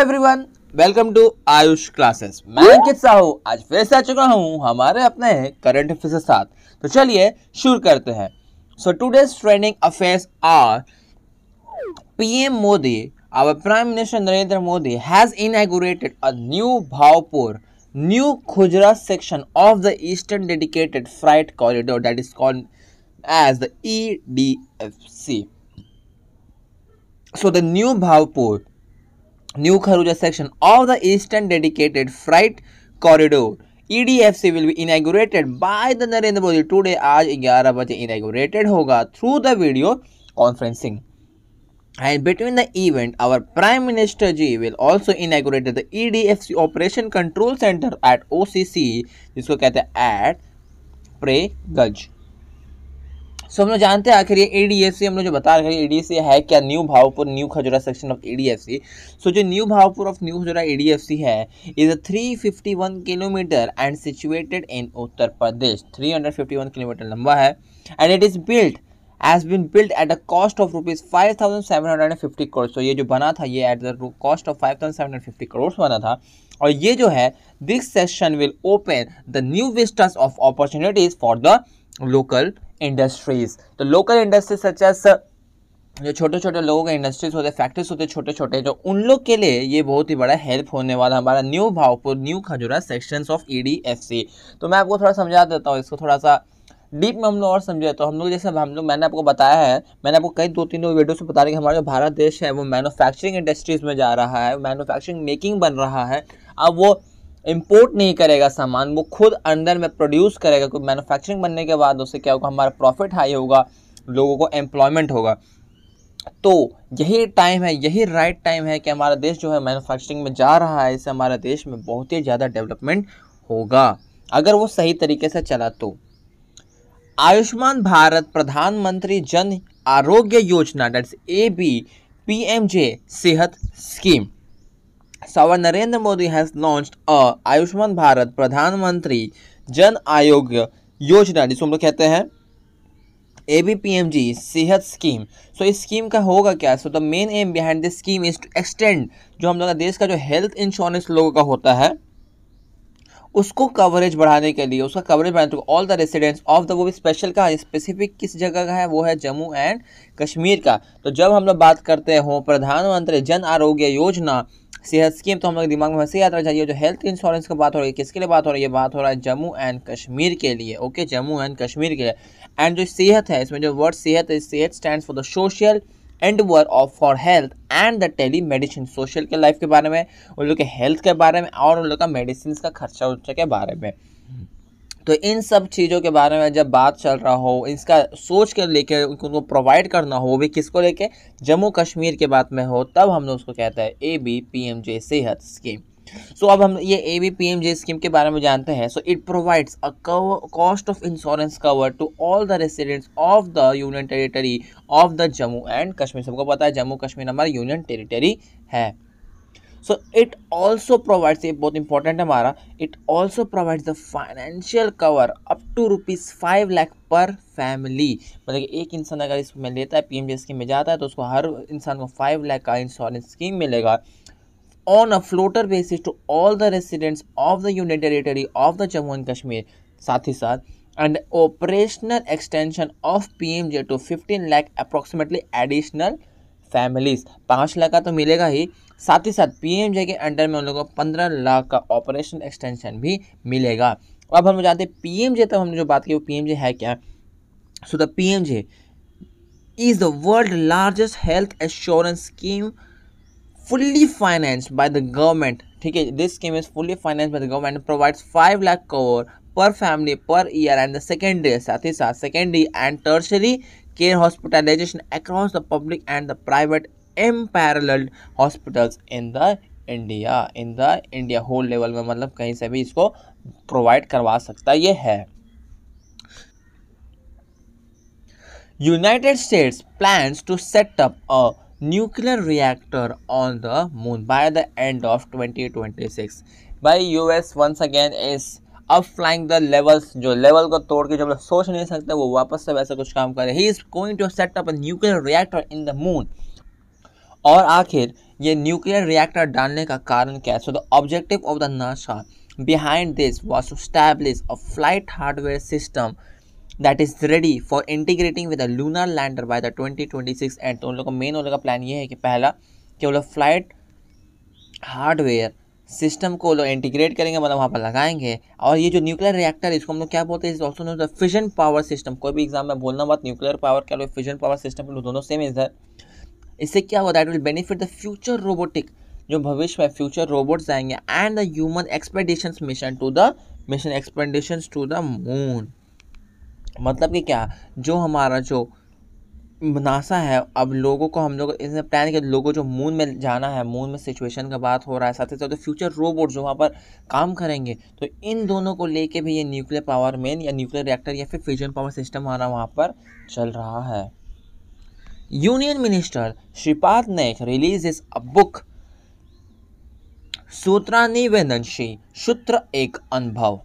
Everyone welcome to Ayush classes मैं अंकित साहू आज फिर से आ चुका हूँ हमारे अपने करंट अफेयर्स के साथ तो चलिए शुरू करते हैं so today's trending affairs are PM Modi our prime minister Narendra Modi has inaugurated a new Bhaupur new खुजरा section of the eastern dedicated freight corridor that is called D F C so the new Bhaupur New Kharuja section of the eastern dedicated freight corridor EDFC will be inaugurated by the Narendra Modi today आज 11 बजे inaugurated होगा through the video conferencing. And between the event, our Prime Minister Ji will also inaugurate the EDFC Operation Control Center at OCC, जिसको कहते हैं at Preganj. सो हम लोग जानते हैं आखिर ये एडीएससी हम लोग जो बता रहे हैं एडीएससी है क्या न्यू भावपुर न्यू खजुरा सेक्शन ऑफ एडीएससी सो जो न्यू भावपुर ऑफ न्यू खजुरा एडीएससी है is three fifty one kilometre and situated in Uttar Pradesh three hundred fifty one kilometre लंबा है and it is built as been built at the cost of rupees five thousand seven hundred and fifty crore so ये जो बना था ये at the cost of five thousand seven hundred fifty crore बना था और ये जो है this session will open the new vistas of opportunities for the local industries तो लोकल इंडस्ट्रीज सच जो छोटे छोटे लोगों के इंडस्ट्रीज होते हैं फैक्ट्रीज होते हैं छोटे छोटे जो तो उन लोग के लिए ये बहुत ही बड़ा हेल्प होने वाला हमारा न्यू भावपुर न्यू खजुरा सेक्शंस ऑफ ईडीएफसी तो मैं आपको थोड़ा समझा देता हूँ इसको थोड़ा सा डीप में हम लोग और समझे तो हम लोग जैसे हम लोग मैंने आपको बताया है मैंने आपको कई दो तीन वीडियो से बता रही कि हमारा जो भारत देश है वो मैनुफैक्चरिंग इंडस्ट्रीज़ में जा रहा है मैनुफैक्चरिंग मेकिंग बन रहा है अब वो इम्पोर्ट नहीं करेगा सामान वो खुद अंदर में प्रोड्यूस करेगा क्योंकि मैनुफैक्चरिंग बनने के बाद उससे क्या होगा हमारा प्रॉफिट हाई होगा लोगों को एम्प्लॉयमेंट होगा तो यही टाइम है यही राइट टाइम है कि हमारा देश जो है मैनुफैक्चरिंग में जा रहा है इससे हमारे देश में बहुत ही ज़्यादा डेवलपमेंट होगा अगर वो सही तरीके से चला तो Ayushman Bharat Pradhan Mantri Jan Arogya Yojana that's A B P M J Sehat scheme Our Narendra Modi has launched a Ayushman Bharat Pradhan Mantri Jan आयोग योजना जिसको हम लोग कहते हैं A B P M G Sehat scheme so इस स्कीम का होगा क्या so the main aim behind this scheme is to extend जो हम लोग का देश का जो हेल्थ इंश्योरेंस लोगों का होता है उसको कवरेज बढ़ाने के लिए उसका कवरेज बढ़ाने के all the residents of the वो भी स्पेशल का स्पेसिफिक किस जगह का है वो है जम्मू एंड कश्मीर का तो जब हम लोग बात करते हो प्रधानमंत्री जन आरोग्य योजना सेहत स्कीम तो हम लोग दिमाग में वैसे याद रखना चाहिए जो हेल्थ इंश्योरेंस की बात हो रही है किसके लिए बात हो रही है बात हो रहा है जम्मू एंड कश्मीर के लिए ओके जम्मू एंड कश्मीर के लिए एंड जो सेहत है इसमें जो वर्ड सेहत है Sehat stand for the social and work of for health and the टेली मेडिसिन सोशल के लाइफ के बारे में उन लोग के हेल्थ के बारे में और उन लोग का मेडिसिन का खर्चा उर्चा के बारे में तो इन सब चीज़ों के बारे में जब बात चल रहा हो इसका सोच कर लेके उनको उनको प्रोवाइड करना हो वो भी किसको लेके जम्मू कश्मीर के बात में हो तब हम लोग उसको कहते हैं A B P M J Sehat scheme so so, अब हम ये A B P M J scheme के बारे में जानते हैं so it provides a cost of insurance cover to all the residents of the union territory of the Jammu and Kashmir सबको पता है जम्मू कश्मीर हमारा यूनियन टेरिटरी है सो इट ऑल्सो प्रोवाइड्स ये बहुत इंपॉर्टेंट है हमारा it also provides the financial cover up to rupees five lakh per family मतलब एक इंसान अगर इसमें लेता है पी स्कीम में जाता है तो उसको हर इंसान को फाइव लैख का इंश्योरेंस स्कीम मिलेगा on a floater basis to all the residents of the union territory of the Jammu and Kashmir साथ ही साथ and extension of P M J to fifteen lakh approximately additional families पाँच लाख का तो मिलेगा ही साथ ही साथ जे के अंडर में उन लोगों को पंद्रह लाख का ऑपरेशन एक्सटेंशन भी मिलेगा अब हम जानते हैं पीएमजे तो हमने जो बात की वो पीएमजे है क्या so the P J is the world largest health assurance scheme fully finance by the government ठीक है this scheme is fully finance by the government provides five lakh cover per family per year and the secondary साथ ही साथ secondary and tertiary care hospitalization across the public and the private empanelled hospitals in the India in the India whole level में मतलब कहीं से भी इसको provide करवा सकता ये है United States plans to set up up a nuclear reactor on the moon by the end of twenty twenty by U US once again is up flying the levels जो लेवल को तोड़ के जो लोग सोच नहीं सकते वो वापस से वैसा कुछ काम करे ही is going to set up nuclear reactor in the moon और आखिर ये न्यूक्लियर रिएक्टर डालने का कारण क्या है so the objective of the NASA was to establish a flight hardware system that is ready for integrating with a lunar lander by the twenty twenty six and तो उन लोगों का मेन उन लोगों का प्लान ये है कि पहला कि वो लोग फ्लाइट हार्डवेयर सिस्टम को लोग इंटीग्रेट करेंगे मतलब वहाँ पर लगाएंगे और ये जो न्यूक्लियर रिएक्टर इसको हम लोग क्या बोलते हैं इस also the fission power system कोई भी एग्जाम में बोलना बात न्यूक्लियर पावर क्या लो फिजन पावर सिस्टम दोनों सेम इधर इससे क्या हुआ that will benefit the future robotic जो भविष्य में फ्यूचर रोबोट्स आएंगे and the human expedition mission to the mission expedition to the moon मतलब कि क्या जो हमारा जो नासा है अब लोगों को हम लोग इसने प्लान किया लोगों जो मून में जाना है मून में सिचुएशन का बात हो रहा है साथ ही साथ तो फ्यूचर रोबोट जो वहाँ पर काम करेंगे तो इन दोनों को लेके भी ये न्यूक्लियर पावर मेन या न्यूक्लियर रिएक्टर या फिर फ्यूजन पावर सिस्टम हमारा वहाँ पर चल रहा है union minister Shripad Naik release is a book सूत्रानिवेदनशी सूत्र एक अनुभव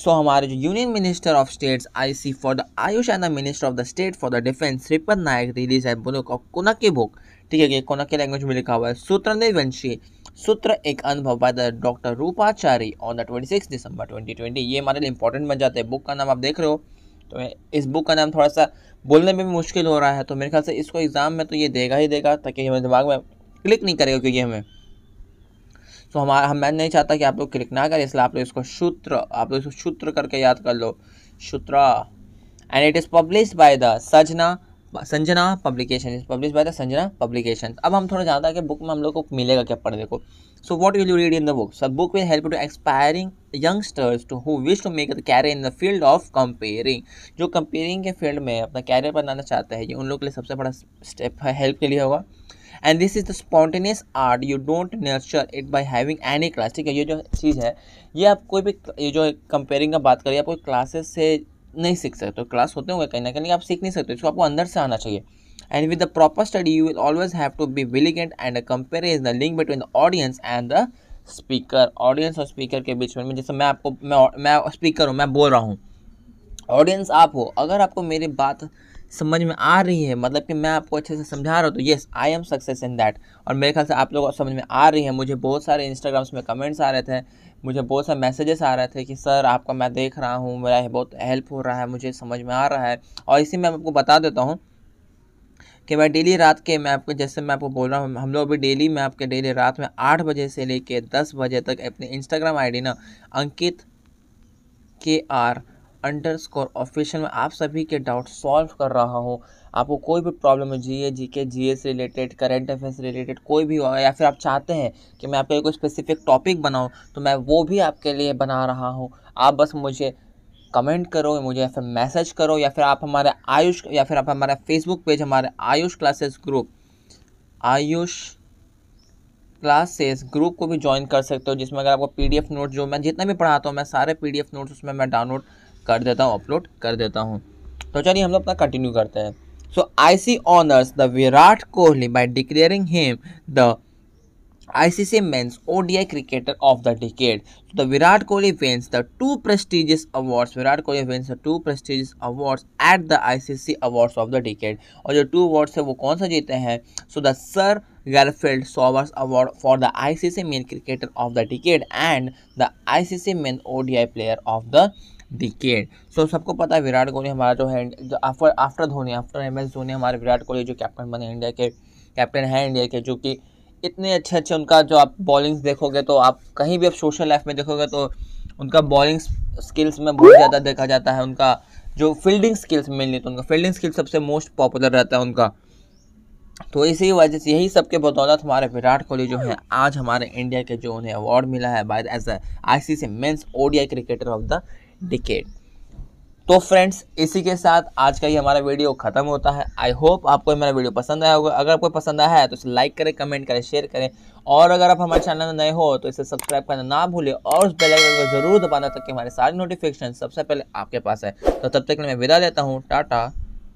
सो हमारे जो union minister of states IC for the AYUSH and the minister of the state for the defence Shripad Naik release है बुनुक ऑफ कुनके बुक ठीक है ये के लैंग्वेज में लिखा हुआ है सूत्र निर्वंशी सूत्र एक अनुभव by the doctor Rupachari on the twenty six December twenty twenty ये हमारे लिए इंपॉर्टेंट बन जाते हैं बुक का नाम आप देख रहे हो तो इस बुक का नाम थोड़ा सा बोलने में भी मुश्किल हो रहा है तो मेरे ख्याल से इसको एग्ज़ाम में तो ये देगा ही देगा ताकि हमें दिमाग में क्लिक नहीं करेगा क्योंकि हमें सो तो so, हमारा मैं नहीं चाहता कि आप लोग क्लिक ना करें इसलिए आप लोग इसको सूत्र आप लोग इसको सूत्र करके याद कर लो सूत्र and it is publish by the Sajna Sanjana publication is publish by the Sanjana publication अब हम थोड़ा जानते हैं कि बुक में हम लोग को मिलेगा क्या पढ़ने को so what will you read in the book so book will help to expiring youngsters to who wish to make the career in the field of compering जो कंपेयरिंग के फील्ड में अपना कैरियर बनाना चाहता है ये उन लोग के लिए सबसे बड़ा स्टेप है हेल्प के लिए होगा and this is the spontaneous art you don't nurture it by having any class ठीक है ये जो चीज़ है ये आप कोई भी ये जो कंपेयरिंग का बात करिए आप कोई क्लासेस से नहीं सीख सकते हो क्लास होते होंगे कहीं ना कहीं आप सीख नहीं सकते इसको आपको अंदर से आना चाहिए and with the proper study you will to have to be vigilant compere is the link between the audience and the speaker audience और स्पीकर के बीच में जैसे मैं आपको मैं मैं स्पीकर हूँ मैं बोल रहा हूँ ऑडियंस आप हो अगर आपको मेरी बात समझ में आ रही है मतलब कि मैं आपको अच्छे से समझा रहा हूँ तो yes I am success in that और मेरे ख्याल से आप लोगों को समझ में आ रही है मुझे बहुत सारे इंस्टाग्राम्स में कमेंट्स आ रहे थे मुझे बहुत सारे मैसेजेस आ रहे थे कि सर आपका मैं देख रहा हूँ मेरा बहुत हेल्प हो रहा है मुझे समझ में आ रहा है और इसी में मैं आपको बता देता हूँ कि मैं डेली रात के मैं आपको जैसे मैं आपको बोल रहा हूँ हम लोग अभी डेली मैं आपके डेली रात में आठ बजे से लेके दस बजे तक अपने इंस्टाग्राम आईडी ना अंकित के आर अंडर स्कोर ऑफिशियल में आप सभी के डाउट सॉल्व कर रहा हूँ आपको कोई भी प्रॉब्लम है जी A G K G S related current affairs related कोई भी हो या फिर आप चाहते हैं कि मैं आपके लिए कोई स्पेसिफिक टॉपिक बनाऊँ तो मैं वो भी आपके लिए बना रहा हूँ आप बस मुझे कमेंट करो मुझे या फिर मैसेज करो या फिर आप हमारे आयुष या फिर आप हमारा फेसबुक पेज हमारे Ayush classes group Ayush classes group को भी ज्वाइन कर सकते हो जिसमें अगर आपको पीडीएफ नोट जो मैं जितना भी पढ़ाता हूँ मैं सारे पीडीएफ नोट्स उसमें मैं डाउनलोड कर देता हूँ अपलोड कर देता हूँ तो चलिए हम लोग अपना कंटिन्यू करते हैं so I C honours the Virat Kohli by declaring him the I C C men's O D I cricketer of the decade the Virat Kohli wins the two prestigious awards Virat Kohli wins the two prestigious awards at the I C C awards of the decade और जो to awards है वो कौन सा जीते हैं so the sir Garfield Sobers award for the I C C men cricketer of the decade and the I C C men O D I player of the decade so सबको पता है विराट कोहली हमारा जो है जो after after Dhoni after M S Dhoni हमारे विराट कोहली जो captain बने इंडिया के कैप्टन हैं इंडिया के जो कि इतने अच्छे अच्छे उनका जो आप बॉलिंग्स देखोगे तो आप कहीं भी आप सोशल लाइफ में देखोगे तो उनका बॉलिंग स्किल्स में बहुत ज़्यादा देखा जाता है उनका जो फील्डिंग स्किल्स मिलनी तो उनका फील्डिंग स्किल्स सबसे मोस्ट पॉपुलर रहता है उनका तो इसी वजह से यही सबके बदौलत हमारे विराट कोहली जो है आज हमारे इंडिया के जो उन्हें अवार्ड मिला है by as a I C C men's ODI cricketer of the decade तो फ्रेंड्स इसी के साथ आज का ये हमारा वीडियो ख़त्म होता है आई होप आपको मेरा वीडियो पसंद आया होगा अगर आपको पसंद आया है तो इसे लाइक करें कमेंट करें शेयर करें और अगर आप हमारे चैनल में नए हो तो इसे सब्सक्राइब करना ना भूलें और उस बेल आइकन को जरूर दबाना ताकि हमारे सारे नोटिफिकेशन सबसे पहले आपके पास है तो तब तक मैं विदा देता हूँ टाटा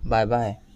बाय बाय